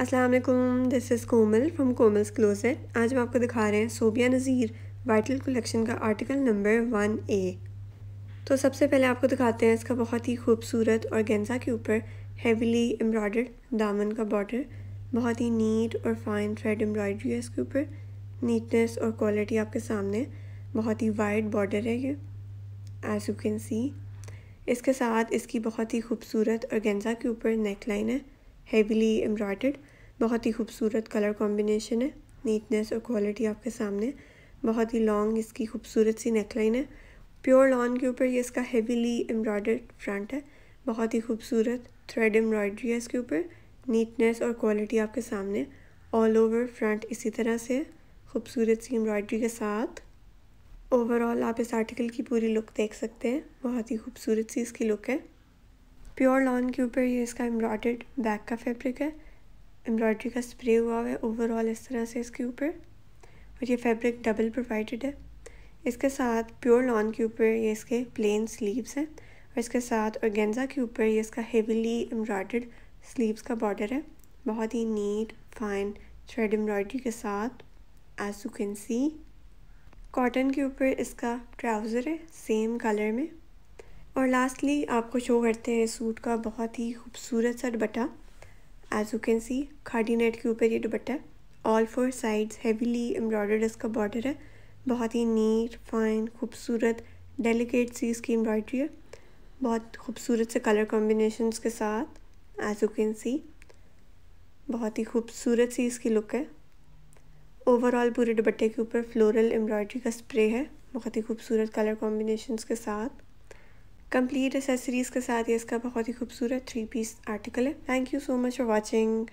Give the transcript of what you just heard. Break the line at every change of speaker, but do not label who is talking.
Aslam this is Komal from Komal's closet आज हम आपको दिखा रहे हैं सोबिया नज़ीर वाइटल कलेक्शन का आर्टिकल नंबर वन ए तो सबसे पहले आपको दिखाते हैं इसका बहुत ही खूबसूरत और गेंजा के ऊपर हेवीली एम्ब्रॉयडर्ड दामन का बॉर्डर बहुत ही नीट और फाइन थ्रेड एम्ब्रॉयडरी है इसके ऊपर नीटनेस और क्वालिटी आपके सामने बहुत ही वाइड बॉर्डर है ये एज यू कैन सी इसके साथ इसकी बहुत ही खूबसूरत और गेंजा के ऊपर नेक लाइन है हेवीली एम्ब्रॉयडर्ड बहुत ही खूबसूरत कलर कॉम्बिनेशन है नीटनेस और क्वालिटी आपके सामने बहुत ही लॉन्ग इसकी खूबसूरत सी नेकलाइन है प्योर लॉन के ऊपर ये इसका हेवीली एम्ब्रॉयडर्ड फ्रंट है बहुत ही खूबसूरत थ्रेड एम्ब्रॉयडरी है इसके ऊपर नीटनेस और क्वालिटी आपके सामने ऑल ओवर फ्रंट इसी तरह से खूबसूरत सी एम्ब्रॉयडरी के साथ ओवरऑल आप इस आर्टिकल की पूरी लुक देख सकते हैं बहुत ही खूबसूरत सी इसकी लुक है प्योर लॉन के ऊपर ये इसका एम्ब्रॉयड बैक का फैब्रिक है एम्ब्रॉयड्री का स्प्रे हुआ हुआ है ओवरऑल इस तरह से इसके ऊपर और ये फैब्रिक डबल प्रोवाइडेड है इसके साथ प्योर लॉन के ऊपर ये इसके प्लेन स्लीव्स हैं और इसके साथ औरगेंजा के ऊपर ये इसका हेविली एम्ब्रॉयड स्लीव्स का बॉर्डर है बहुत ही नीट फाइन थ्रेड एम्ब्रॉयड्री के साथ as you can see cotton के ऊपर इसका ट्राउज़र है सेम कलर में और लास्टली आपको शो करते हैं सूट का बहुत ही खूबसूरत सा dupatta as you can see खाडी नेट के ऊपर ये दुपट्टा है all four sides heavily embroidered इसका बॉर्डर है बहुत ही नीट फाइन खूबसूरत डेलिकेट सी इसकी एम्ब्रॉयडरी है बहुत खूबसूरत से कलर कॉम्बिनेशन के साथ एज यू कैन सी बहुत ही खूबसूरत सी इसकी लुक है ओवरऑल पूरे दुपट्टे के ऊपर फ्लोरल एम्ब्रॉयडरी का स्प्रे है बहुत ही खूबसूरत कलर कॉम्बिनेशन के साथ कंप्लीट एसेसरीज़ के साथ ये इसका बहुत ही खूबसूरत थ्री पीस आर्टिकल है thank you so much for watching